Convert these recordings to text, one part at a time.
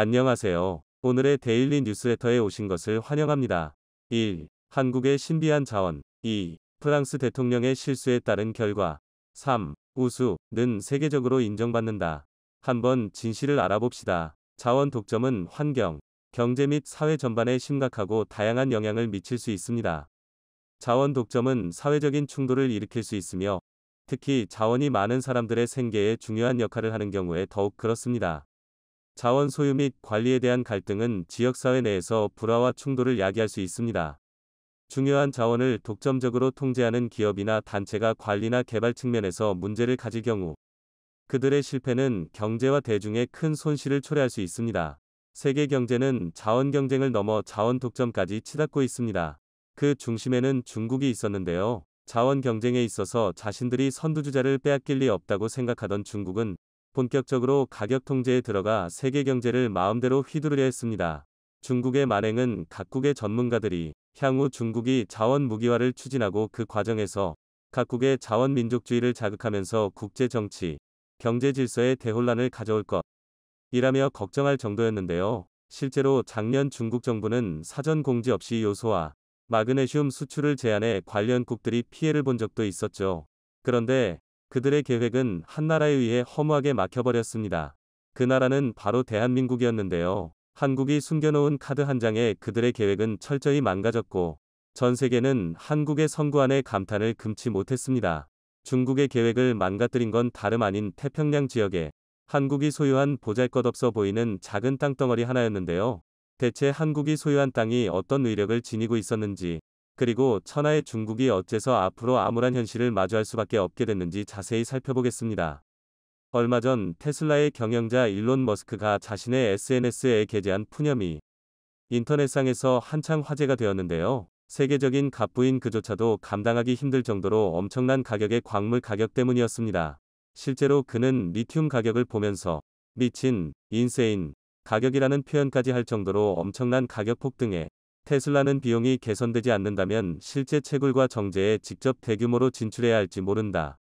안녕하세요. 오늘의 데일리 뉴스레터에 오신 것을 환영합니다. 1. 한국의 신비한 자원. 2. 프랑스 대통령의 실수에 따른 결과. 3. 우수는 세계적으로 인정받는다. 한번 진실을 알아봅시다. 자원 독점은 환경, 경제 및 사회 전반에 심각하고 다양한 영향을 미칠 수 있습니다. 자원 독점은 사회적인 충돌을 일으킬 수 있으며 특히 자원이 많은 사람들의 생계에 중요한 역할을 하는 경우에 더욱 그렇습니다. 자원 소유 및 관리에 대한 갈등은 지역사회 내에서 불화와 충돌을 야기할 수 있습니다. 중요한 자원을 독점적으로 통제하는 기업이나 단체가 관리나 개발 측면에서 문제를 가질 경우 그들의 실패는 경제와 대중의큰 손실을 초래할 수 있습니다. 세계 경제는 자원 경쟁을 넘어 자원 독점까지 치닫고 있습니다. 그 중심에는 중국이 있었는데요. 자원 경쟁에 있어서 자신들이 선두주자를 빼앗길 리 없다고 생각하던 중국은 본격적으로 가격 통제에 들어가 세계 경제를 마음대로 휘두르려 했습니다. 중국의 만행은 각국의 전문가들이 향후 중국이 자원 무기화를 추진하고 그 과정에서 각국의 자원 민족주의를 자극하면서 국제 정치, 경제 질서에 대혼란을 가져올 것 이라며 걱정할 정도였는데요. 실제로 작년 중국 정부는 사전 공지 없이 요소와 마그네슘 수출을 제한해 관련 국들이 피해를 본 적도 있었죠. 그런데 그들의 계획은 한나라에 의해 허무하게 막혀버렸습니다. 그 나라는 바로 대한민국이었는데요. 한국이 숨겨놓은 카드 한 장에 그들의 계획은 철저히 망가졌고 전 세계는 한국의 선구안에 감탄을 금치 못했습니다. 중국의 계획을 망가뜨린 건 다름 아닌 태평양 지역에 한국이 소유한 보잘것없어 보이는 작은 땅덩어리 하나였는데요. 대체 한국이 소유한 땅이 어떤 위력을 지니고 있었는지 그리고 천하의 중국이 어째서 앞으로 암울한 현실을 마주할 수밖에 없게 됐는지 자세히 살펴보겠습니다. 얼마 전 테슬라의 경영자 일론 머스크가 자신의 SNS에 게재한 푸념이 인터넷상에서 한창 화제가 되었는데요. 세계적인 갑부인 그조차도 감당하기 힘들 정도로 엄청난 가격의 광물 가격 때문이었습니다. 실제로 그는 리튬 가격을 보면서 미친, 인세인, 가격이라는 표현까지 할 정도로 엄청난 가격 폭등에 테슬라는 비용이 개선되지 않는다면 실제 채굴과 정제에 직접 대규모로 진출해야 할지 모른다.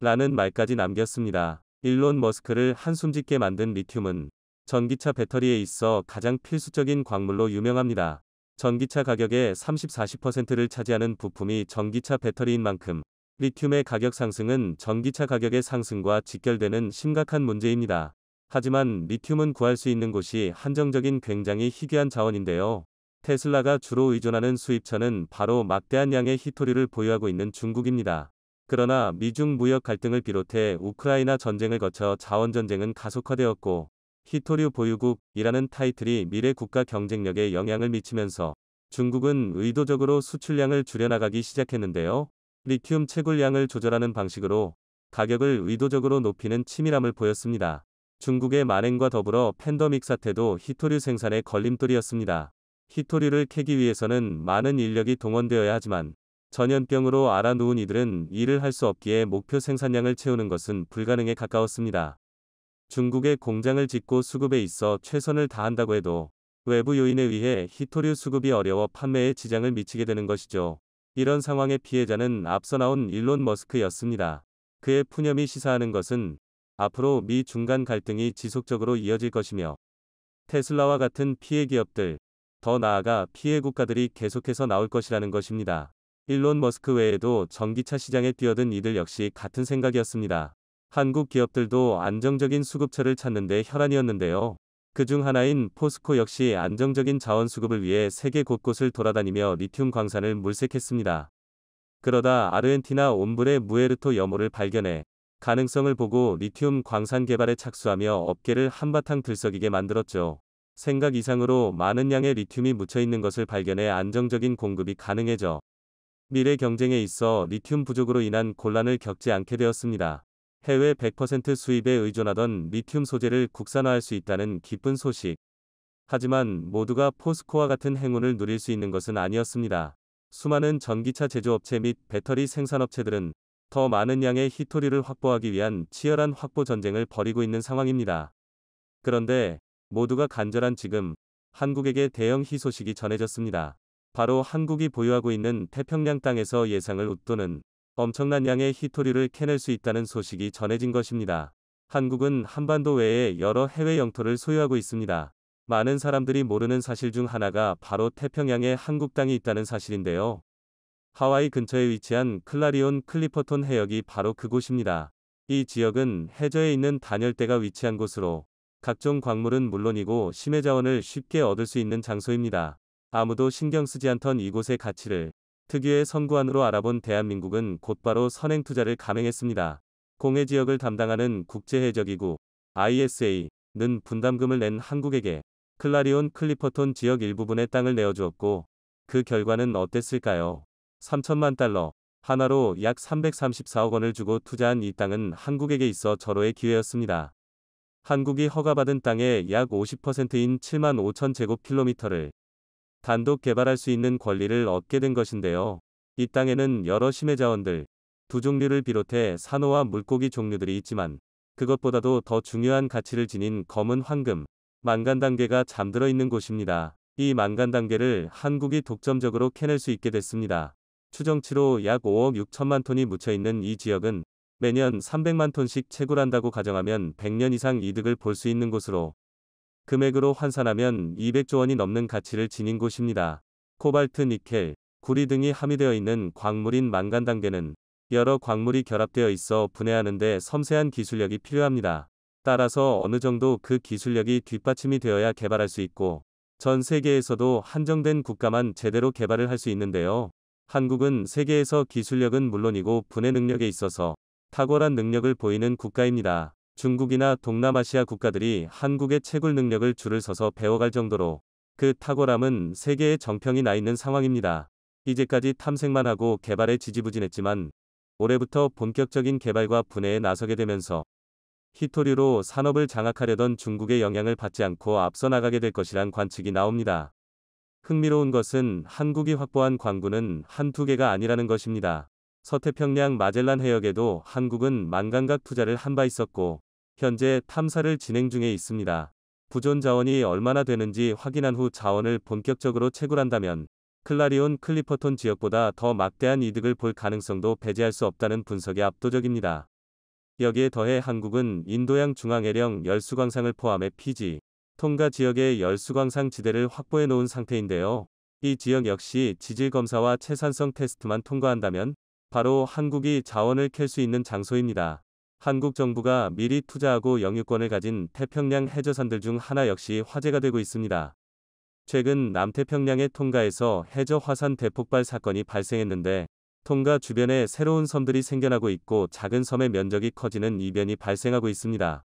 라는 말까지 남겼습니다. 일론 머스크를 한숨 짓게 만든 리튬은 전기차 배터리에 있어 가장 필수적인 광물로 유명합니다. 전기차 가격의 30-40%를 차지하는 부품이 전기차 배터리인 만큼 리튬의 가격 상승은 전기차 가격의 상승과 직결되는 심각한 문제입니다. 하지만 리튬은 구할 수 있는 곳이 한정적인 굉장히 희귀한 자원인데요. 테슬라가 주로 의존하는 수입차는 바로 막대한 양의 히토류를 보유하고 있는 중국입니다. 그러나 미중 무역 갈등을 비롯해 우크라이나 전쟁을 거쳐 자원 전쟁은 가속화되었고 히토류 보유국이라는 타이틀이 미래 국가 경쟁력에 영향을 미치면서 중국은 의도적으로 수출량을 줄여나가기 시작했는데요. 리튬 채굴량을 조절하는 방식으로 가격을 의도적으로 높이는 치밀함을 보였습니다. 중국의 만행과 더불어 팬더믹 사태도 히토류 생산의 걸림돌이었습니다. 희토류를 캐기 위해서는 많은 인력이 동원되어야 하지만 전염병으로 알아놓은 이들은 일을 할 수 없기에 목표 생산량을 채우는 것은 불가능에 가까웠습니다. 중국의 공장을 짓고 수급에 있어 최선을 다한다고 해도 외부 요인에 의해 희토류 수급이 어려워 판매에 지장을 미치게 되는 것이죠. 이런 상황의 피해자는 앞서 나온 일론 머스크였습니다. 그의 푸념이 시사하는 것은 앞으로 미 중간 갈등이 지속적으로 이어질 것이며 테슬라와 같은 피해 기업들, 더 나아가 피해 국가들이 계속해서 나올 것이라는 것입니다. 일론 머스크 외에도 전기차 시장에 뛰어든 이들 역시 같은 생각이었습니다. 한국 기업들도 안정적인 수급처를 찾는데 혈안이었는데요. 그 중 하나인 포스코 역시 안정적인 자원 수급을 위해 세계 곳곳을 돌아다니며 리튬 광산을 물색했습니다. 그러다 아르헨티나 옴브레 무에르토 여모를 발견해 가능성을 보고 리튬 광산 개발에 착수하며 업계를 한바탕 들썩이게 만들었죠. 생각 이상으로 많은 양의 리튬이 묻혀 있는 것을 발견해 안정적인 공급이 가능해져 미래 경쟁에 있어 리튬 부족으로 인한 곤란을 겪지 않게 되었습니다. 해외 100% 수입에 의존하던 리튬 소재를 국산화할 수 있다는 기쁜 소식. 하지만 모두가 포스코와 같은 행운을 누릴 수 있는 것은 아니었습니다. 수많은 전기차 제조업체 및 배터리 생산업체들은 더 많은 양의 히토류를 확보하기 위한 치열한 확보 전쟁을 벌이고 있는 상황입니다. 그런데 모두가 간절한 지금 한국에게 대형 희소식이 전해졌습니다. 바로 한국이 보유하고 있는 태평양 땅에서 예상을 웃도는 엄청난 양의 희토류를 캐낼 수 있다는 소식이 전해진 것입니다. 한국은 한반도 외에 여러 해외 영토를 소유하고 있습니다. 많은 사람들이 모르는 사실 중 하나가 바로 태평양에 한국 땅이 있다는 사실인데요. 하와이 근처에 위치한 클라리온 클리퍼톤 해역이 바로 그곳입니다. 이 지역은 해저에 있는 단열대가 위치한 곳으로 각종 광물은 물론이고 심해 자원을 쉽게 얻을 수 있는 장소입니다. 아무도 신경 쓰지 않던 이곳의 가치를 특유의 선구안으로 알아본 대한민국은 곧바로 선행 투자를 감행했습니다. 공해 지역을 담당하는 국제해적이구 ISA는 분담금을 낸 한국에게 클라리온 클리퍼톤 지역 일부분의 땅을 내어주었고 그 결과는 어땠을까요? 3천만 달러, 하나로 약 334억 원을 주고 투자한 이 땅은 한국에게 있어 절호의 기회였습니다. 한국이 허가받은 땅의 약 50%인 7만 5천 제곱킬로미터를 단독 개발할 수 있는 권리를 얻게 된 것인데요. 이 땅에는 여러 심해 자원들, 두 종류를 비롯해 산호와 물고기 종류들이 있지만 그것보다도 더 중요한 가치를 지닌 검은 황금, 망간 단계가 잠들어 있는 곳입니다. 이 망간 단계를 한국이 독점적으로 캐낼 수 있게 됐습니다. 추정치로 약 5억 6천만 톤이 묻혀 있는 이 지역은 매년 300만 톤씩 채굴한다고 가정하면 100년 이상 이득을 볼 수 있는 곳으로 금액으로 환산하면 200조 원이 넘는 가치를 지닌 곳입니다. 코발트, 니켈, 구리 등이 함유되어 있는 광물인 망간 단계는 여러 광물이 결합되어 있어 분해하는데 섬세한 기술력이 필요합니다. 따라서 어느 정도 그 기술력이 뒷받침이 되어야 개발할 수 있고 전 세계에서도 한정된 국가만 제대로 개발을 할 수 있는데요. 한국은 세계에서 기술력은 물론이고 분해 능력에 있어서 탁월한 능력을 보이는 국가입니다. 중국이나 동남아시아 국가들이 한국의 채굴 능력을 줄을 서서 배워갈 정도로 그 탁월함은 세계의 정평이 나 있는 상황입니다. 이제까지 탐색만 하고 개발에 지지부진했지만 올해부터 본격적인 개발과 분해에 나서게 되면서 히토류로 산업을 장악하려던 중국의 영향을 받지 않고 앞서 나가게 될 것이란 관측이 나옵니다. 흥미로운 것은 한국이 확보한 광구는 한두 개가 아니라는 것입니다. 서태평양 마젤란 해역에도 한국은 만강각 투자를 한 바 있었고 현재 탐사를 진행 중에 있습니다. 부존 자원이 얼마나 되는지 확인한 후 자원을 본격적으로 채굴한다면 클라리온 클리퍼톤 지역보다 더 막대한 이득을 볼 가능성도 배제할 수 없다는 분석이 압도적입니다. 여기에 더해 한국은 인도양 중앙해령 열수광상을 포함해 피지, 통가 지역의 열수광상 지대를 확보해 놓은 상태인데요. 이 지역 역시 지질 검사와 채산성 테스트만 통과한다면 바로 한국이 자원을 캘 수 있는 장소입니다. 한국 정부가 미리 투자하고 영유권을 가진 태평양 해저산들중 하나 역시 화제가 되고 있습니다. 최근 남태평양의 통가에서 해저 화산 대폭발 사건이 발생했는데 통가 주변에 새로운 섬들이 생겨나고 있고 작은 섬의 면적이 커지는 이변이 발생하고 있습니다.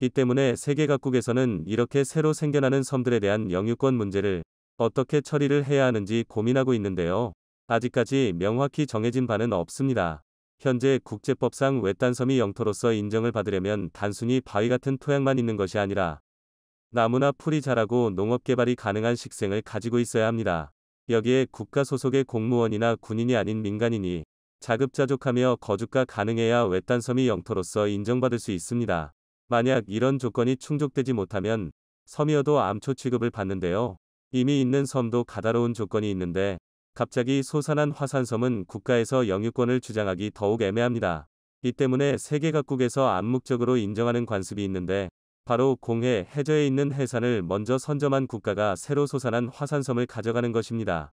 이 때문에 세계 각국에서는 이렇게 새로 생겨나는 섬들에 대한 영유권 문제를 어떻게 처리를 해야 하는지 고민하고 있는데요. 아직까지 명확히 정해진 바는 없습니다. 현재 국제법상 외딴섬이 영토로서 인정을 받으려면 단순히 바위 같은 토양만 있는 것이 아니라 나무나 풀이 자라고 농업 개발이 가능한 식생을 가지고 있어야 합니다. 여기에 국가 소속의 공무원이나 군인이 아닌 민간인이 자급자족하며 거주가 가능해야 외딴섬이 영토로서 인정받을 수 있습니다. 만약 이런 조건이 충족되지 못하면 섬이어도 암초 취급을 받는데요. 이미 있는 섬도 가다로운 조건이 있는데 갑자기 소산한 화산섬은 국가에서 영유권을 주장하기 더욱 애매합니다. 이 때문에 세계 각국에서 암묵적으로 인정하는 관습이 있는데 바로 공해 해저에 있는 해산을 먼저 선점한 국가가 새로 소산한 화산섬을 가져가는 것입니다.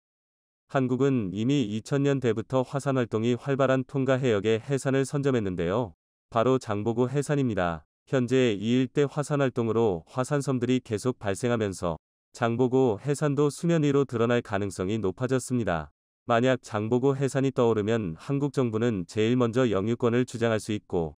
한국은 이미 2000년대부터 화산 활동이 활발한 통가 해역에 해산을 선점했는데요. 바로 장보고 해산입니다. 현재 이 일대 화산 활동으로 화산섬들이 계속 발생하면서 장보고 해산도 수면 위로 드러날 가능성이 높아졌습니다. 만약 장보고 해산이 떠오르면 한국 정부는 제일 먼저 영유권을 주장할 수 있고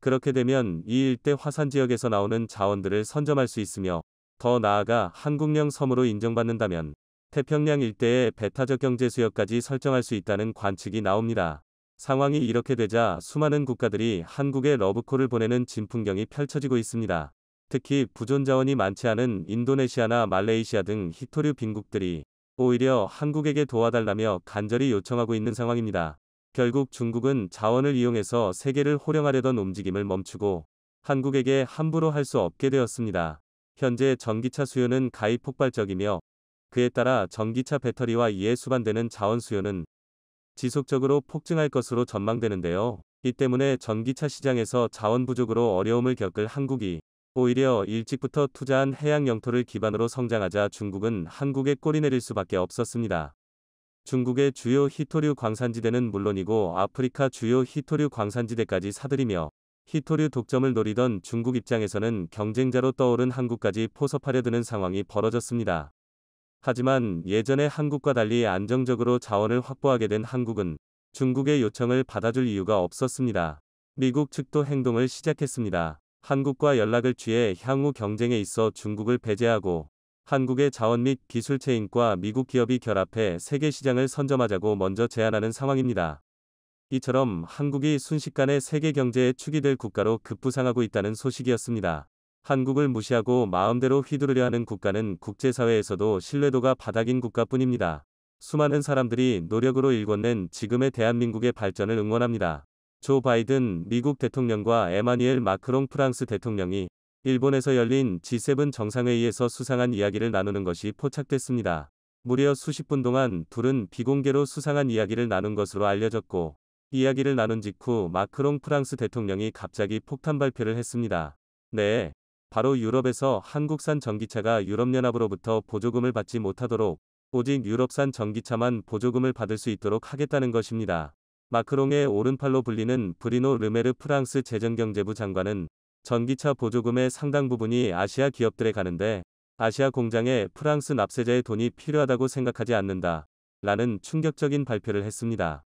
그렇게 되면 이 일대 화산 지역에서 나오는 자원들을 선점할 수 있으며 더 나아가 한국령 섬으로 인정받는다면 태평양 일대의 배타적 경제 수역까지 설정할 수 있다는 관측이 나옵니다. 상황이 이렇게 되자 수많은 국가들이 한국에 러브콜을 보내는 진풍경이 펼쳐지고 있습니다. 특히 부존자원이 많지 않은 인도네시아나 말레이시아 등 히토류 빈국들이 오히려 한국에게 도와달라며 간절히 요청하고 있는 상황입니다. 결국 중국은 자원을 이용해서 세계를 호령하려던 움직임을 멈추고 한국에게 함부로 할 수 없게 되었습니다. 현재 전기차 수요는 가히 폭발적이며 그에 따라 전기차 배터리와 이에 수반되는 자원 수요는 지속적으로 폭증할 것으로 전망되는데요. 이 때문에 전기차 시장에서 자원 부족으로 어려움을 겪을 한국이 오히려 일찍부터 투자한 해양 영토를 기반으로 성장하자 중국은 한국에 꼬리 내릴 수밖에 없었습니다. 중국의 주요 히토류 광산지대는 물론이고 아프리카 주요 히토류 광산지대까지 사들이며 히토류 독점을 노리던 중국 입장에서는 경쟁자로 떠오른 한국까지 포섭하려 드는 상황이 벌어졌습니다. 하지만 예전의 한국과 달리 안정적으로 자원을 확보하게 된 한국은 중국의 요청을 받아줄 이유가 없었습니다. 미국 측도 행동을 시작했습니다. 한국과 연락을 취해 향후 경쟁에 있어 중국을 배제하고 한국의 자원 및 기술 체인과 미국 기업이 결합해 세계 시장을 선점하자고 먼저 제안하는 상황입니다. 이처럼 한국이 순식간에 세계 경제의 축이 될 국가로 급부상하고 있다는 소식이었습니다. 한국을 무시하고 마음대로 휘두르려 하는 국가는 국제사회에서도 신뢰도가 바닥인 국가뿐입니다. 수많은 사람들이 노력으로 일궈낸 지금의 대한민국의 발전을 응원합니다. 조 바이든 미국 대통령과 에마니엘 마크롱 프랑스 대통령이 일본에서 열린 G7 정상회의에서 수상한 이야기를 나누는 것이 포착됐습니다. 무려 수십 분 동안 둘은 비공개로 수상한 이야기를 나눈 것으로 알려졌고 이야기를 나눈 직후 마크롱 프랑스 대통령이 갑자기 폭탄 발표를 했습니다. 네, 바로 유럽에서 한국산 전기차가 유럽연합으로부터 보조금을 받지 못하도록 오직 유럽산 전기차만 보조금을 받을 수 있도록 하겠다는 것입니다. 마크롱의 오른팔로 불리는 브리노 르메르 프랑스 재정경제부 장관은 전기차 보조금의 상당 부분이 아시아 기업들에 가는데 아시아 공장에 프랑스 납세자의 돈이 필요하다고 생각하지 않는다. 라는 충격적인 발표를 했습니다.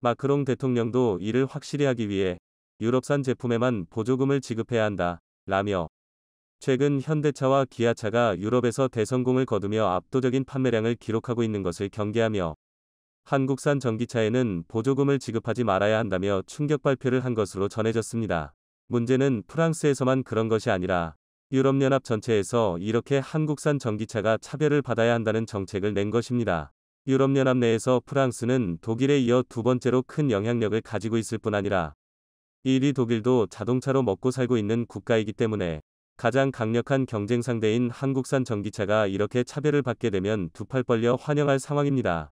마크롱 대통령도 이를 확실히 하기 위해 유럽산 제품에만 보조금을 지급해야 한다. 라며 최근 현대차와 기아차가 유럽에서 대성공을 거두며 압도적인 판매량을 기록하고 있는 것을 경계하며 한국산 전기차에는 보조금을 지급하지 말아야 한다며 충격 발표를 한 것으로 전해졌습니다. 문제는 프랑스에서만 그런 것이 아니라 유럽연합 전체에서 이렇게 한국산 전기차가 차별을 받아야 한다는 정책을 낸 것입니다. 유럽연합 내에서 프랑스는 독일에 이어 두 번째로 큰 영향력을 가지고 있을 뿐 아니라 1위 독일도 자동차로 먹고 살고 있는 국가이기 때문에 가장 강력한 경쟁 상대인 한국산 전기차가 이렇게 차별을 받게 되면 두 팔 벌려 환영할 상황입니다.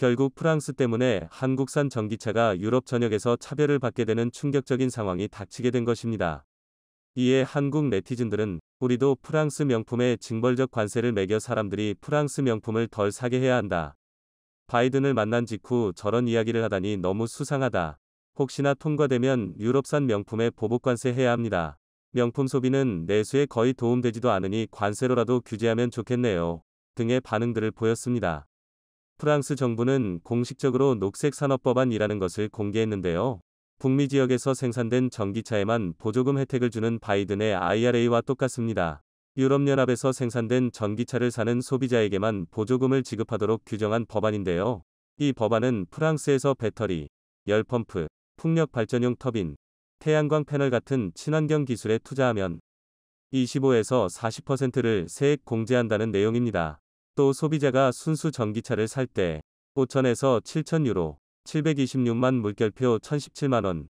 결국 프랑스 때문에 한국산 전기차가 유럽 전역에서 차별을 받게 되는 충격적인 상황이 닥치게 된 것입니다. 이에 한국 네티즌들은 우리도 프랑스 명품에 징벌적 관세를 매겨 사람들이 프랑스 명품을 덜 사게 해야 한다. 바이든을 만난 직후 저런 이야기를 하다니 너무 수상하다. 혹시나 통과되면 유럽산 명품에 보복관세 해야 합니다. 명품 소비는 내수에 거의 도움되지도 않으니 관세로라도 규제하면 좋겠네요. 등의 반응들을 보였습니다. 프랑스 정부는 공식적으로 녹색 산업 법안이라는 것을 공개했는데요. 북미 지역에서 생산된 전기차에만 보조금 혜택을 주는 바이든의 IRA와 똑같습니다. 유럽연합에서 생산된 전기차를 사는 소비자에게만 보조금을 지급하도록 규정한 법안인데요. 이 법안은 프랑스에서 배터리, 열펌프, 풍력 발전용 터빈, 태양광 패널 같은 친환경 기술에 투자하면 25에서 40%를 세액 공제한다는 내용입니다. 또 소비자가 순수 전기차를 살 때 5천에서 7천 유로, 726만 물결표 1,017만 원,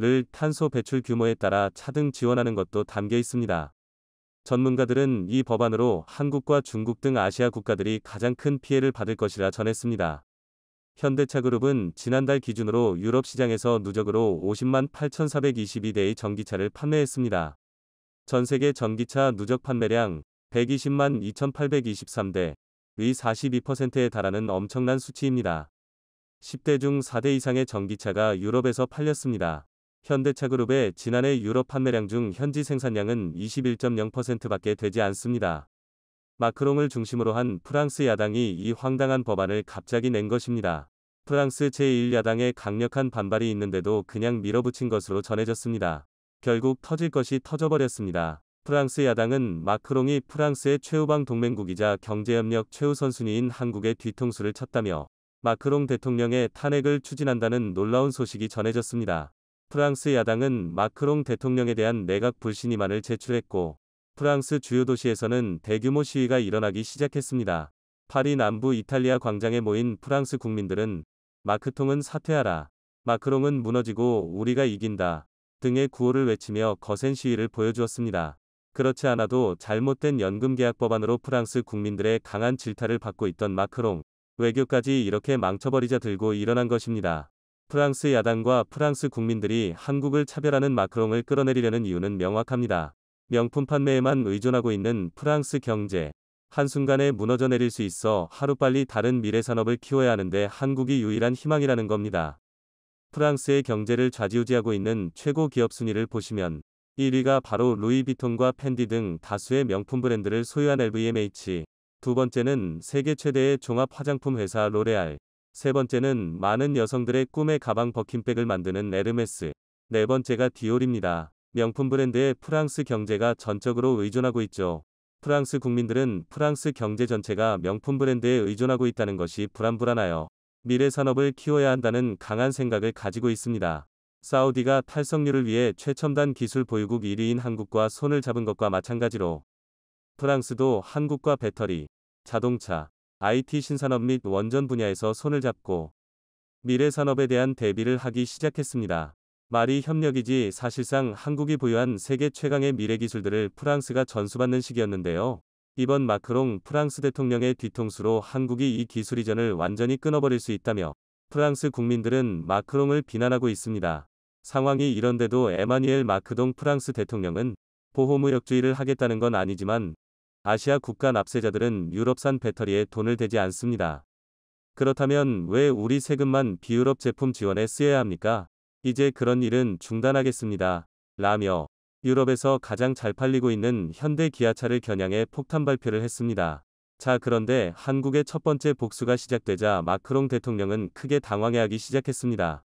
을 탄소 배출 규모에 따라 차등 지원하는 것도 담겨 있습니다. 전문가들은 이 법안으로 한국과 중국 등 아시아 국가들이 가장 큰 피해를 받을 것이라 전했습니다. 현대차그룹은 지난달 기준으로 유럽 시장에서 누적으로 50만 8,422대의 전기차를 판매했습니다. 전 세계 전기차 누적 판매량 120만 2823대의 42%에 달하는 엄청난 수치입니다. 10대 중 4대 이상의 전기차가 유럽에서 팔렸습니다. 현대차그룹의 지난해 유럽 판매량 중 현지 생산량은 21.0%밖에 되지 않습니다. 마크롱을 중심으로 한 프랑스 야당이 이 황당한 법안을 갑자기 낸 것입니다. 프랑스 제1야당의 강력한 반발이 있는데도 그냥 밀어붙인 것으로 전해졌습니다. 결국 터질 것이 터져버렸습니다. 프랑스 야당은 마크롱이 프랑스의 최우방 동맹국이자 경제협력 최우선 순위인 한국의 뒤통수를 쳤다며 마크롱 대통령의 탄핵을 추진한다는 놀라운 소식이 전해졌습니다. 프랑스 야당은 마크롱 대통령에 대한 내각 불신임안을 제출했고 프랑스 주요 도시에서는 대규모 시위가 일어나기 시작했습니다. 파리 남부 이탈리아 광장에 모인 프랑스 국민들은 마크통은 사퇴하라. 마크롱은 무너지고 우리가 이긴다. 등의 구호를 외치며 거센 시위를 보여주었습니다. 그렇지 않아도 잘못된 연금계약 법안으로 프랑스 국민들의 강한 질타를 받고 있던 마크롱 외교까지 이렇게 망쳐버리자 들고 일어난 것입니다. 프랑스 야당과 프랑스 국민들이 한국을 차별하는 마크롱을 끌어내리려는 이유는 명확합니다. 명품 판매에만 의존하고 있는 프랑스 경제. 한순간에 무너져 내릴 수 있어 하루빨리 다른 미래 산업을 키워야 하는데 한국이 유일한 희망이라는 겁니다. 프랑스의 경제를 좌지우지하고 있는 최고 기업 순위를 보시면 1위가 바로 루이비통과 펜디 등 다수의 명품 브랜드를 소유한 LVMH. 두 번째는 세계 최대의 종합 화장품 회사 로레알. 세 번째는 많은 여성들의 꿈의 가방 버킨백을 만드는 에르메스. 네 번째가 디올입니다. 명품 브랜드의 프랑스 경제가 전적으로 의존하고 있죠. 프랑스 국민들은 프랑스 경제 전체가 명품 브랜드에 의존하고 있다는 것이 불안불안하여 미래 산업을 키워야 한다는 강한 생각을 가지고 있습니다. 사우디가 탈석률을 위해 최첨단 기술 보유국 1위인 한국과 손을 잡은 것과 마찬가지로 프랑스도 한국과 배터리, 자동차, IT 신산업 및 원전 분야에서 손을 잡고 미래 산업에 대한 대비를 하기 시작했습니다. 말이 협력이지 사실상 한국이 보유한 세계 최강의 미래 기술들을 프랑스가 전수받는 시기였는데요. 이번 마크롱 프랑스 대통령의 뒤통수로 한국이 이 기술 이전을 완전히 끊어버릴 수 있다며 프랑스 국민들은 마크롱을 비난하고 있습니다. 상황이 이런데도 에마니엘 마크동 프랑스 대통령은 보호무역주의를 하겠다는 건 아니지만 아시아 국가 납세자들은 유럽산 배터리에 돈을 대지 않습니다. 그렇다면 왜 우리 세금만 비유럽 제품 지원에 쓰여야 합니까? 이제 그런 일은 중단하겠습니다. 라며 유럽에서 가장 잘 팔리고 있는 현대 기아차를 겨냥해 폭탄 발표를 했습니다. 자 그런데 한국의 첫 번째 복수가 시작되자 마크롱 대통령은 크게 당황해하기 시작했습니다.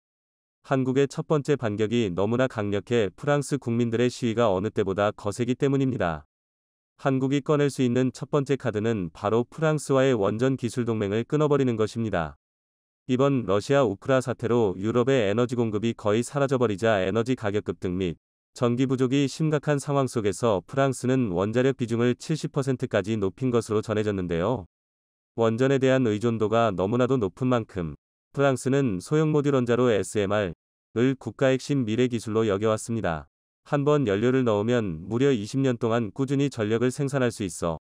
한국의 첫 번째 반격이 너무나 강력해 프랑스 국민들의 시위가 어느 때보다 거세기 때문입니다. 한국이 꺼낼 수 있는 첫 번째 카드는 바로 프랑스와의 원전 기술 동맹을 끊어버리는 것입니다. 이번 러시아 우크라 사태로 유럽의 에너지 공급이 거의 사라져버리자 에너지 가격 급등 및 전기 부족이 심각한 상황 속에서 프랑스는 원자력 비중을 70%까지 높인 것으로 전해졌는데요. 원전에 대한 의존도가 너무나도 높은 만큼 프랑스는 소형 모듈 원자로 SMR, 을 국가핵심 미래기술로 여겨왔습니다. 한 번 연료를 넣으면 무려 20년 동안 꾸준히 전력을 생산할 수 있어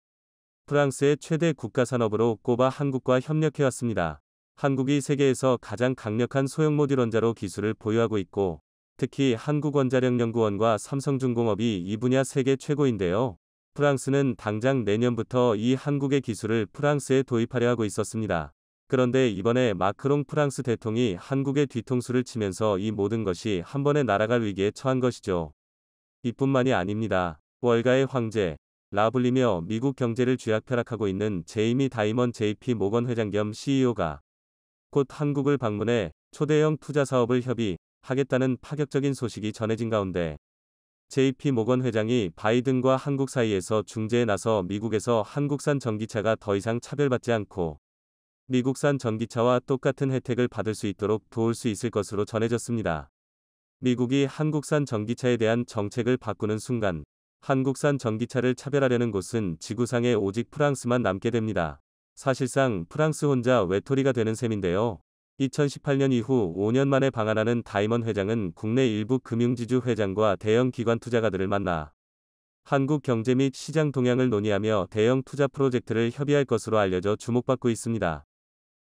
프랑스의 최대 국가산업으로 꼽아 한국과 협력해왔습니다. 한국이 세계에서 가장 강력한 소형 모듈원자로 기술을 보유하고 있고 특히 한국원자력연구원과 삼성중공업이 이 분야 세계 최고인데요. 프랑스는 당장 내년부터 이 한국의 기술을 프랑스에 도입하려 하고 있었습니다. 그런데 이번에 마크롱 프랑스 대통이 령 한국의 뒤통수를 치면서 이 모든 것이 한 번에 날아갈 위기에 처한 것이죠. 이뿐만이 아닙니다. 월가의 황제, 라블리며 미국 경제를 쥐약펴락하고 있는 제이미 다이먼 JP 모건 회장 겸 CEO가 곧 한국을 방문해 초대형 투자 사업을 협의하겠다는 파격적인 소식이 전해진 가운데 JP 모건 회장이 바이든과 한국 사이에서 중재에 나서 미국에서 한국산 전기차가 더 이상 차별받지 않고 미국산 전기차와 똑같은 혜택을 받을 수 있도록 도울 수 있을 것으로 전해졌습니다. 미국이 한국산 전기차에 대한 정책을 바꾸는 순간 한국산 전기차를 차별하려는 곳은 지구상에 오직 프랑스만 남게 됩니다. 사실상 프랑스 혼자 외톨이가 되는 셈인데요. 2018년 이후 5년 만에 방한하는 다이먼 회장은 국내 일부 금융지주 회장과 대형 기관 투자가들을 만나 한국 경제 및 시장 동향을 논의하며 대형 투자 프로젝트를 협의할 것으로 알려져 주목받고 있습니다.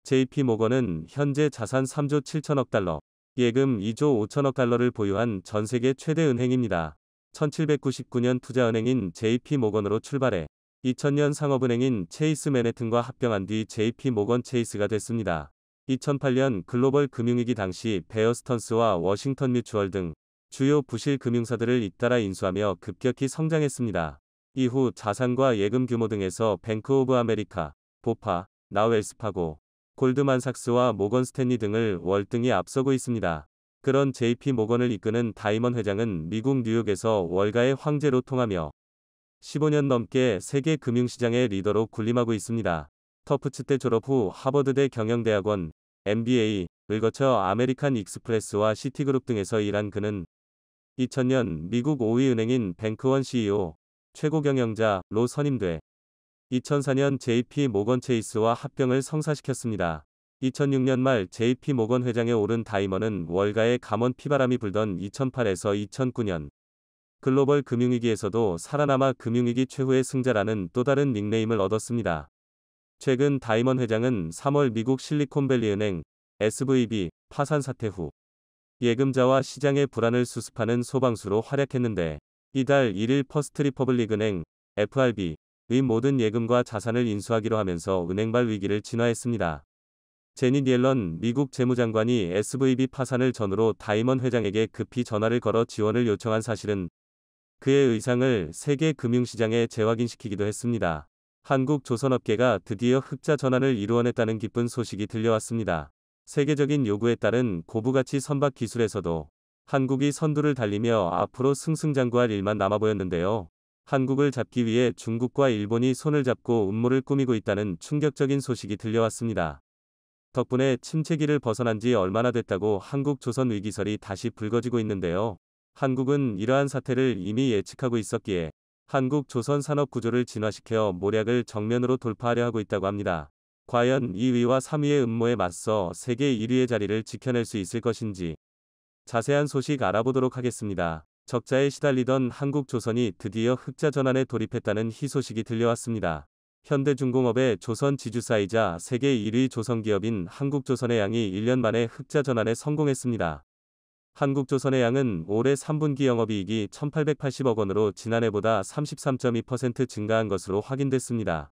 JP 모건은 현재 자산 3조 7천억 달러, 예금 2조 5천억 달러를 보유한 전 세계 최대 은행입니다. 1799년 투자은행인 JP 모건으로 출발해 2000년 상업은행인 체이스 맨해튼과 합병한 뒤 JP 모건 체이스가 됐습니다. 2008년 글로벌 금융위기 당시 베어스턴스와 워싱턴 뮤추얼 등 주요 부실 금융사들을 잇따라 인수하며 급격히 성장했습니다. 이후 자산과 예금 규모 등에서 뱅크 오브 아메리카, 보파, 나웰스파고, 골드만삭스와 모건 스탠리 등을 월등히 앞서고 있습니다. 그런 JP 모건을 이끄는 다이먼 회장은 미국 뉴욕에서 월가의 황제로 통하며 15년 넘게 세계 금융시장의 리더로 군림하고 있습니다. 터프츠 대 졸업 후 하버드대 경영대학원, MBA를 거쳐 아메리칸 익스프레스와 시티그룹 등에서 일한 그는 2000년 미국 5위 은행인 뱅크원 CEO, 최고경영자로 선임돼 2004년 JP 모건 체이스와 합병을 성사시켰습니다. 2006년 말 JP 모건 회장에 오른 다이먼은 월가의 감원 피바람이 불던 2008에서 2009년 글로벌 금융위기에서도 살아남아 금융위기 최후의 승자라는 또 다른 닉네임을 얻었습니다. 최근 다이먼 회장은 3월 미국 실리콘밸리 은행 SVB 파산 사태 후 예금자와 시장의 불안을 수습하는 소방수로 활약했는데 이달 1일 퍼스트 리퍼블릭 은행 FRB 의 모든 예금과 자산을 인수하기로 하면서 은행발 위기를 진화했습니다. 제니 디앨런 미국 재무장관이 SVB 파산을 전후로 다이먼 회장에게 급히 전화를 걸어 지원을 요청한 사실은 그의 의상을 세계 금융시장에 재확인시키기도 했습니다. 한국 조선업계가 드디어 흑자 전환을 이루어냈다는 기쁜 소식이 들려왔습니다. 세계적인 요구에 따른 고부가치 선박 기술에서도 한국이 선두를 달리며 앞으로 승승장구할 일만 남아 보였는데요. 한국을 잡기 위해 중국과 일본이 손을 잡고 음모를 꾸미고 있다는 충격적인 소식이 들려왔습니다. 덕분에 침체기를 벗어난 지 얼마나 됐다고 한국 조선 위기설이 다시 불거지고 있는데요. 한국은 이러한 사태를 이미 예측하고 있었기에 한국 조선 산업 구조를 진화시켜 모략을 정면으로 돌파하려 하고 있다고 합니다. 과연 2위와 3위의 음모에 맞서 세계 1위의 자리를 지켜낼 수 있을 것인지 자세한 소식 알아보도록 하겠습니다. 적자에 시달리던 한국 조선이 드디어 흑자 전환에 돌입했다는 희소식이 들려왔습니다. 현대중공업의 조선 지주사이자 세계 1위 조선기업인 한국조선의 양이 1년 만에 흑자 전환에 성공했습니다. 한국조선의 양은 올해 3분기 영업이익이 1880억 원으로 지난해보다 33.2% 증가한 것으로 확인됐습니다.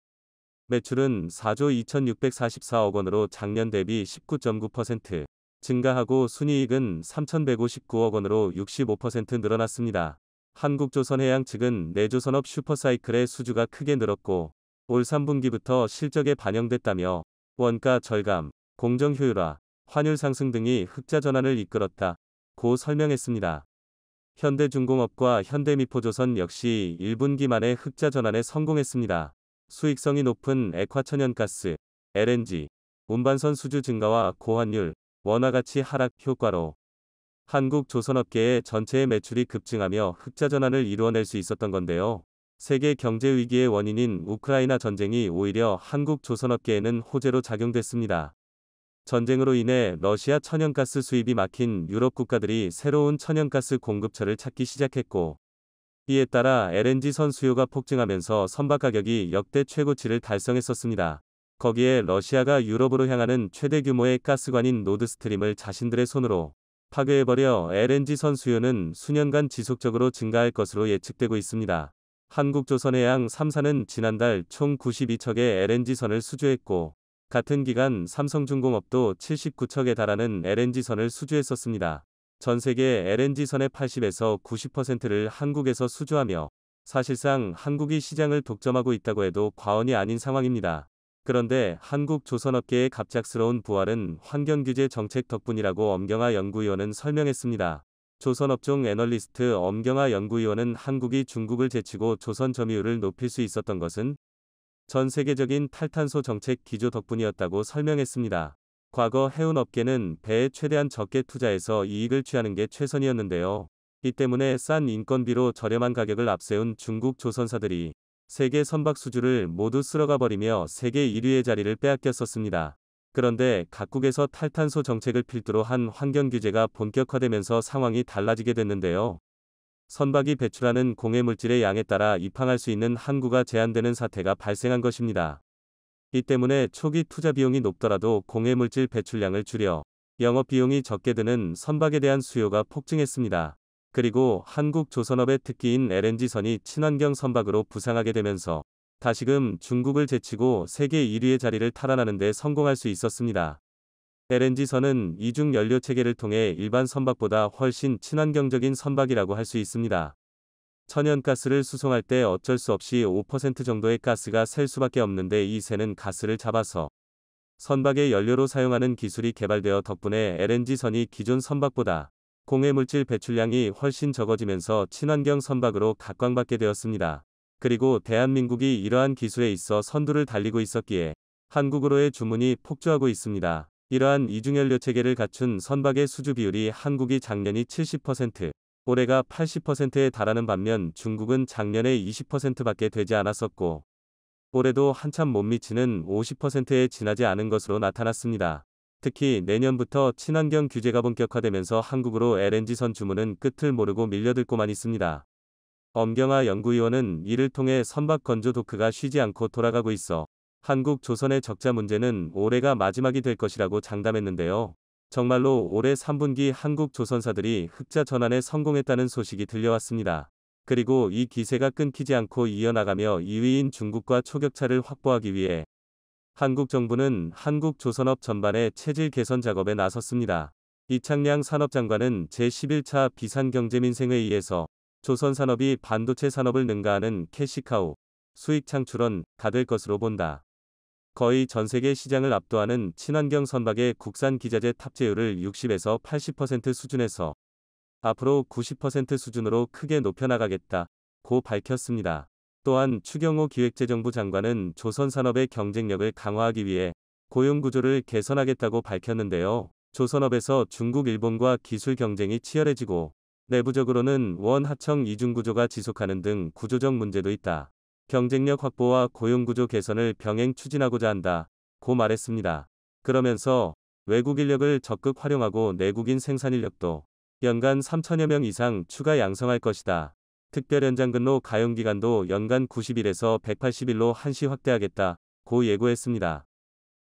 매출은 4조 2644억 원으로 작년 대비 19.9%, 증가하고 순이익은 3,159억 원으로 65% 늘어났습니다. 한국조선해양 측은 내조선업 슈퍼사이클의 수주가 크게 늘었고 올 3분기부터 실적에 반영됐다며 원가 절감, 공정 효율화, 환율 상승 등이 흑자 전환을 이끌었다. 고 설명했습니다. 현대중공업과 현대미포조선 역시 1분기 만에 흑자 전환에 성공했습니다. 수익성이 높은 액화천연가스, LNG, 운반선 수주 증가와 고환율, 원화 가치 하락 효과로 한국 조선업계의 전체의 매출이 급증하며 흑자 전환을 이루어낼 수 있었던 건데요. 세계 경제 위기의 원인인 우크라이나 전쟁이 오히려 한국 조선업계에는 호재로 작용됐습니다. 전쟁으로 인해 러시아 천연가스 수입이 막힌 유럽 국가들이 새로운 천연가스 공급처를 찾기 시작했고 이에 따라 LNG 선 수요가 폭증하면서 선박 가격이 역대 최고치를 달성했었습니다. 거기에 러시아가 유럽으로 향하는 최대 규모의 가스관인 노드스트림을 자신들의 손으로 파괴해버려 LNG 선수요는 수년간 지속적으로 증가할 것으로 예측되고 있습니다. 한국조선해양 3사는 지난달 총 92척의 LNG선을 수주했고 같은 기간 삼성중공업도 79척에 달하는 LNG선을 수주했었습니다. 전 세계 LNG선의 80에서 90%를 한국에서 수주하며 사실상 한국이 시장을 독점하고 있다고 해도 과언이 아닌 상황입니다. 그런데 한국 조선업계의 갑작스러운 부활은 환경규제 정책 덕분이라고 엄경아 연구위원은 설명했습니다. 조선업종 애널리스트 엄경아 연구위원은 한국이 중국을 제치고 조선 점유율을 높일 수 있었던 것은 전 세계적인 탈탄소 정책 기조 덕분이었다고 설명했습니다. 과거 해운업계는 배에 최대한 적게 투자해서 이익을 취하는 게 최선이었는데요. 이 때문에 싼 인건비로 저렴한 가격을 앞세운 중국 조선사들이 세계 선박 수주를 모두 쓸어가 버리며 세계 1위의 자리를 빼앗겼었습니다. 그런데 각국에서 탈탄소 정책을 필두로 한 환경 규제가 본격화되면서 상황이 달라지게 됐는데요. 선박이 배출하는 공해물질의 양에 따라 입항할 수 있는 항구가 제한되는 사태가 발생한 것입니다. 이 때문에 초기 투자 비용이 높더라도 공해물질 배출량을 줄여 영업 비용이 적게 드는 선박에 대한 수요가 폭증했습니다. 그리고 한국조선업의 특기인 LNG선이 친환경 선박으로 부상하게 되면서 다시금 중국을 제치고 세계 1위의 자리를 탈환하는 데 성공할 수 있었습니다. LNG선은 이중 연료 체계를 통해 일반 선박보다 훨씬 친환경적인 선박이라고 할 수 있습니다. 천연가스를 수송할 때 어쩔 수 없이 5% 정도의 가스가 셀 수밖에 없는데 이 새는 가스를 잡아서 선박의 연료로 사용하는 기술이 개발되어 덕분에 LNG선이 기존 선박보다 공해물질 배출량이 훨씬 적어지면서 친환경 선박으로 각광받게 되었습니다. 그리고 대한민국이 이러한 기술에 있어 선두를 달리고 있었기에 한국으로의 주문이 폭주하고 있습니다. 이러한 이중연료 체계를 갖춘 선박의 수주 비율이 한국이 작년이 70%, 올해가 80%에 달하는 반면 중국은 작년에 20%밖에 되지 않았었고 올해도 한참 못 미치는 50%에 지나지 않은 것으로 나타났습니다. 특히 내년부터 친환경 규제가 본격화되면서 한국으로 LNG선 주문은 끝을 모르고 밀려들고만 있습니다. 엄경아 연구위원은 이를 통해 선박 건조 도크가 쉬지 않고 돌아가고 있어 한국 조선의 적자 문제는 올해가 마지막이 될 것이라고 장담했는데요. 정말로 올해 3분기 한국 조선사들이 흑자 전환에 성공했다는 소식이 들려왔습니다. 그리고 이 기세가 끊기지 않고 이어나가며 2위인 중국과 초격차를 확보하기 위해 한국 정부는 한국 조선업 전반의 체질 개선 작업에 나섰습니다. 이창량 산업장관은 제11차 비상경제민생회의에서 조선 산업이 반도체 산업을 능가하는 캐시카우, 수익 창출원가 될 것으로 본다. 거의 전 세계 시장을 압도하는 친환경 선박의 국산 기자재 탑재율을 60에서 80% 수준에서 앞으로 90% 수준으로 크게 높여나가겠다. 고 밝혔습니다. 또한 추경호 기획재정부 장관은 조선산업의 경쟁력을 강화하기 위해 고용구조를 개선하겠다고 밝혔는데요. 조선업에서 중국, 일본과 기술 경쟁이 치열해지고 내부적으로는 원 하청 이중 구조가 지속하는 등 구조적 문제도 있다. 경쟁력 확보와 고용 구조 개선을 병행 추진하고자 한다. 고 말했습니다. 그러면서 외국 인력을 적극 활용하고 내국인 생산 인력도 연간 3천여 명 이상 추가 양성할 것이다. 특별 연장 근로 가용 기간도 연간 90일에서 180일로 한시 확대하겠다. 고 예고했습니다.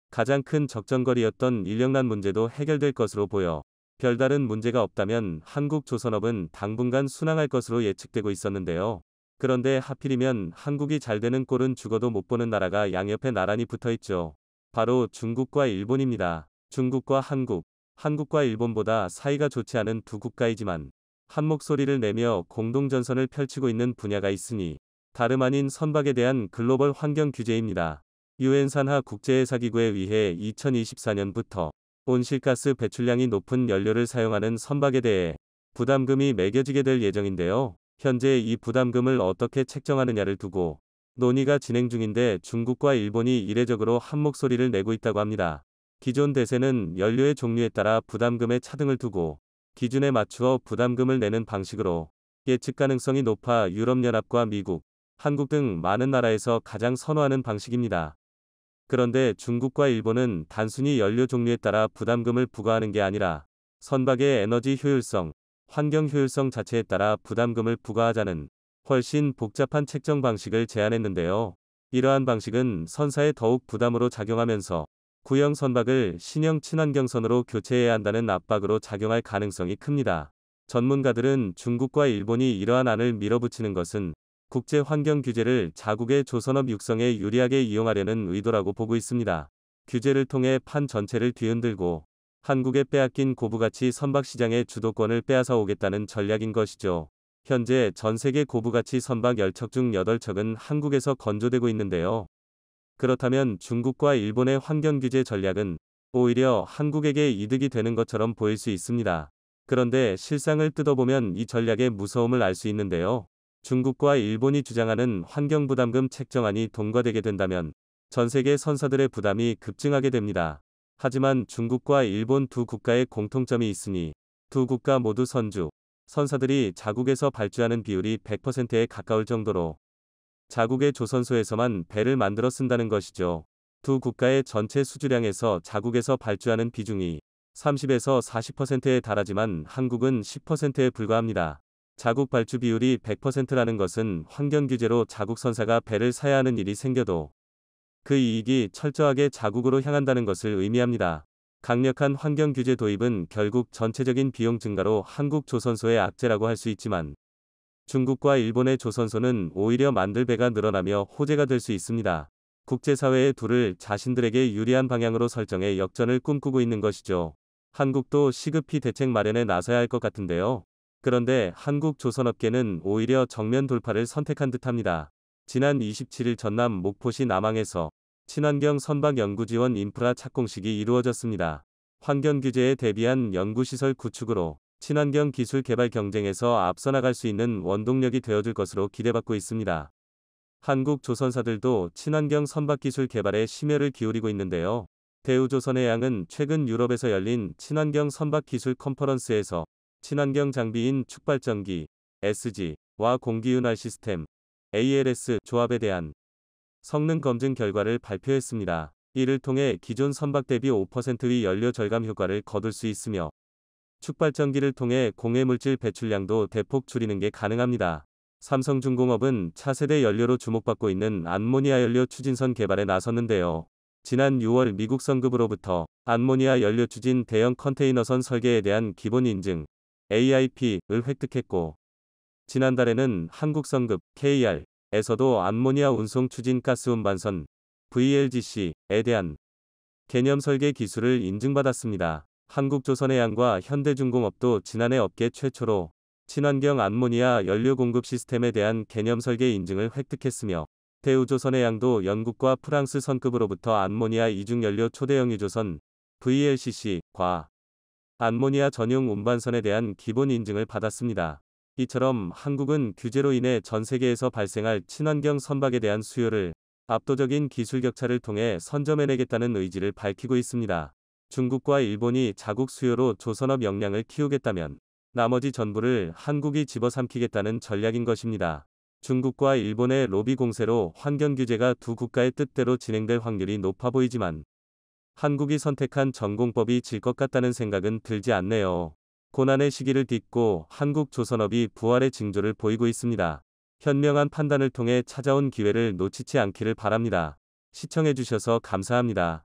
가장 큰 적정거리였던 인력난 문제도 해결될 것으로 보여 별다른 문제가 없다면 한국 조선업은 당분간 순항할 것으로 예측되고 있었는데요. 그런데 하필이면 한국이 잘 되는 꼴은 죽어도 못 보는 나라가 양옆에 나란히 붙어 있죠. 바로 중국과 일본입니다. 중국과 한국, 한국과 일본보다 사이가 좋지 않은 두 국가이지만 한 목소리를 내며 공동전선을 펼치고 있는 분야가 있으니 다름 아닌 선박에 대한 글로벌 환경 규제입니다. 유엔 산하 국제해사기구에 의해 2024년부터 온실가스 배출량이 높은 연료를 사용하는 선박에 대해 부담금이 매겨지게 될 예정인데요. 현재 이 부담금을 어떻게 책정하느냐를 두고 논의가 진행 중인데 중국과 일본이 이례적으로 한 목소리를 내고 있다고 합니다. 기존 대세는 연료의 종류에 따라 부담금의 차등을 두고 기준에 맞추어 부담금을 내는 방식으로 예측 가능성이 높아 유럽연합과 미국, 한국 등 많은 나라에서 가장 선호하는 방식입니다. 그런데 중국과 일본은 단순히 연료 종류에 따라 부담금을 부과하는 게 아니라 선박의 에너지 효율성, 환경 효율성 자체에 따라 부담금을 부과하자는 훨씬 복잡한 책정 방식을 제안했는데요. 이러한 방식은 선사에 더욱 부담으로 작용하면서 구형 선박을 신형 친환경선으로 교체해야 한다는 압박으로 작용할 가능성이 큽니다. 전문가들은 중국과 일본이 이러한 안을 밀어붙이는 것은 국제 환경 규제를 자국의 조선업 육성에 유리하게 이용하려는 의도라고 보고 있습니다. 규제를 통해 판 전체를 뒤흔들고 한국에 빼앗긴 고부가치 선박 시장의 주도권을 빼앗아 오겠다는 전략인 것이죠. 현재 전 세계 고부가치 선박 10척 중 8척은 한국에서 건조되고 있는데요. 그렇다면 중국과 일본의 환경 규제 전략은 오히려 한국에게 이득이 되는 것처럼 보일 수 있습니다. 그런데 실상을 뜯어보면 이 전략의 무서움을 알 수 있는데요. 중국과 일본이 주장하는 환경부담금 책정안이 통과되게 된다면 전 세계 선사들의 부담이 급증하게 됩니다. 하지만 중국과 일본 두 국가의 공통점이 있으니 두 국가 모두 선주, 선사들이 자국에서 발주하는 비율이 100%에 가까울 정도로 자국의 조선소에서만 배를 만들어 쓴다는 것이죠. 두 국가의 전체 수주량에서 자국에서 발주하는 비중이 30에서 40%에 달하지만 한국은 10%에 불과합니다. 자국 발주 비율이 100%라는 것은 환경 규제로 자국 선사가 배를 사야 하는 일이 생겨도 그 이익이 철저하게 자국으로 향한다는 것을 의미합니다. 강력한 환경 규제 도입은 결국 전체적인 비용 증가로 한국 조선소의 악재라고 할 수 있지만 중국과 일본의 조선소는 오히려 만들배가 늘어나며 호재가 될 수 있습니다. 국제사회의 둘을 자신들에게 유리한 방향으로 설정해 역전을 꿈꾸고 있는 것이죠. 한국도 시급히 대책 마련에 나서야 할 것 같은데요. 그런데 한국 조선업계는 오히려 정면 돌파를 선택한 듯합니다. 지난 27일 전남 목포시 남항에서 친환경 선박 연구지원 인프라 착공식이 이루어졌습니다. 환경 규제에 대비한 연구시설 구축으로 친환경 기술 개발 경쟁에서 앞서 나갈 수 있는 원동력이 되어줄 것으로 기대받고 있습니다. 한국 조선사들도 친환경 선박 기술 개발에 심혈을 기울이고 있는데요. 대우조선의 양은 최근 유럽에서 열린 친환경 선박 기술 컨퍼런스에서 친환경 장비인 축발전기, SG와 공기윤활 시스템, ALS 조합에 대한 성능 검증 결과를 발표했습니다. 이를 통해 기존 선박 대비 5%의 연료 절감 효과를 거둘 수 있으며 축발전기를 통해 공해물질 배출량도 대폭 줄이는 게 가능합니다. 삼성중공업은 차세대 연료로 주목받고 있는 암모니아 연료 추진선 개발에 나섰는데요. 지난 6월 미국 선급으로부터 암모니아 연료 추진 대형 컨테이너선 설계에 대한 기본 인증 AIP을 획득했고 지난달에는 한국 선급 KR에서도 암모니아 운송 추진 가스 운반선 VLGC에 대한 개념 설계 기술을 인증받았습니다. 한국조선의 양과 현대중공업도 지난해 업계 최초로 친환경 암모니아 연료 공급 시스템에 대한 개념 설계 인증을 획득했으며 대우조선의 양도 영국과 프랑스 선급으로부터 암모니아 이중연료 초대형 유조선 VLCC과 암모니아 전용 운반선에 대한 기본 인증을 받았습니다. 이처럼 한국은 규제로 인해 전 세계에서 발생할 친환경 선박에 대한 수요를 압도적인 기술 격차를 통해 선점해내겠다는 의지를 밝히고 있습니다. 중국과 일본이 자국 수요로 조선업 역량을 키우겠다면 나머지 전부를 한국이 집어삼키겠다는 전략인 것입니다. 중국과 일본의 로비 공세로 환경 규제가 두 국가의 뜻대로 진행될 확률이 높아 보이지만 한국이 선택한 전공법이 질 것 같다는 생각은 들지 않네요. 고난의 시기를 딛고 한국 조선업이 부활의 징조를 보이고 있습니다. 현명한 판단을 통해 찾아온 기회를 놓치지 않기를 바랍니다. 시청해주셔서 감사합니다.